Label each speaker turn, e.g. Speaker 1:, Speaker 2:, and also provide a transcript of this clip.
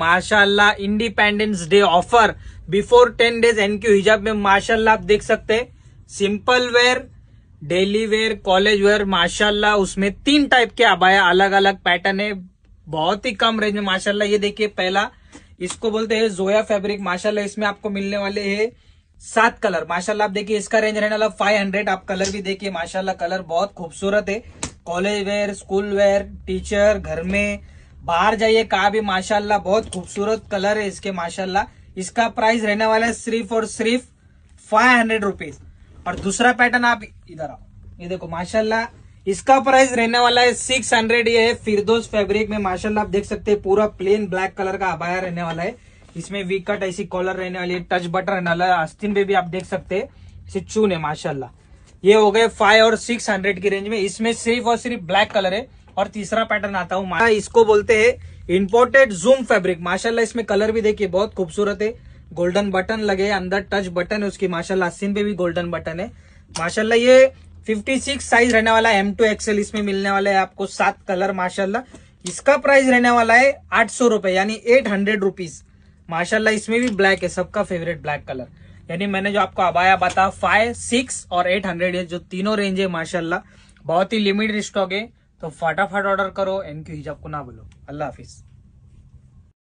Speaker 1: माशाल्लाह independence day offer before ten days एनक्यू हिजाब में माशाल्लाह आप देख सकते हैं simple wear daily wear college wear माशाल्लाह उसमें तीन टाइप के अबाया अलग अलग पैटर्न है बहुत ही कम रेंज में माशाल्लाह ये देखिए पहला इसको बोलते हैं जोया फैब्रिक माशाल्लाह इसमें आपको मिलने वाले है सात कलर माशाल्लाह आप देखिए इसका रेंज रहने वाला फाइव हंड्रेड आप कलर भी देखिए माशाल्लाह कलर बहुत खूबसूरत है college wear school wear teacher घर में बाहर जाइए कहा भी माशाल्लाह बहुत खूबसूरत कलर है इसके माशाल्लाह इसका प्राइस रहने वाला है सिर्फ और सिर्फ फाइव हंड्रेड रुपीज और दूसरा पैटर्न आप इधर आओ ये देखो माशाल्लाह इसका प्राइस रहने वाला है सिक्स हंड्रेड ये है फिरदोस फैब्रिक में माशाल्लाह आप देख सकते हैं पूरा प्लेन ब्लैक कलर का अबाया रहने वाला है इसमें वी कट ऐसी कॉलर रहने वाली है टच बटन रहने वाला है आस्तिन पे भी आप देख सकते है इसे चून है माशाला ये हो गए फाइव और सिक्स हंड्रेड की रेंज में इसमें सिर्फ और सिर्फ ब्लैक कलर है और तीसरा पैटर्न आता हूँ हाँ, इसको बोलते हैं इम्पोर्टेड जूम फैब्रिक माशाल्लाह इसमें कलर भी देखिए बहुत खूबसूरत है गोल्डन बटन लगे अंदर टच बटन है उसकी माशाला सीन पे भी गोल्डन बटन है माशाला ये 56 साइज रहने वाला एम टू एक्सएल इसमें मिलने वाला है आपको सात कलर माशाल्लाह इसका प्राइस रहने वाला है आठ सौ रुपए यानी एट हंड्रेड रुपीज माशाला इसमें भी ब्लैक है सबका फेवरेट ब्लैक कलर यानी मैंने जो आपको अबाया बता फाइव सिक्स और एट हंड्रेड जो तीनों रेंज है माशाला बहुत ही लिमिटेड स्टॉक है तो फटाफट ऑर्डर करो एनक्यू हिजाब को ना बोलो अल्लाह हाफिज़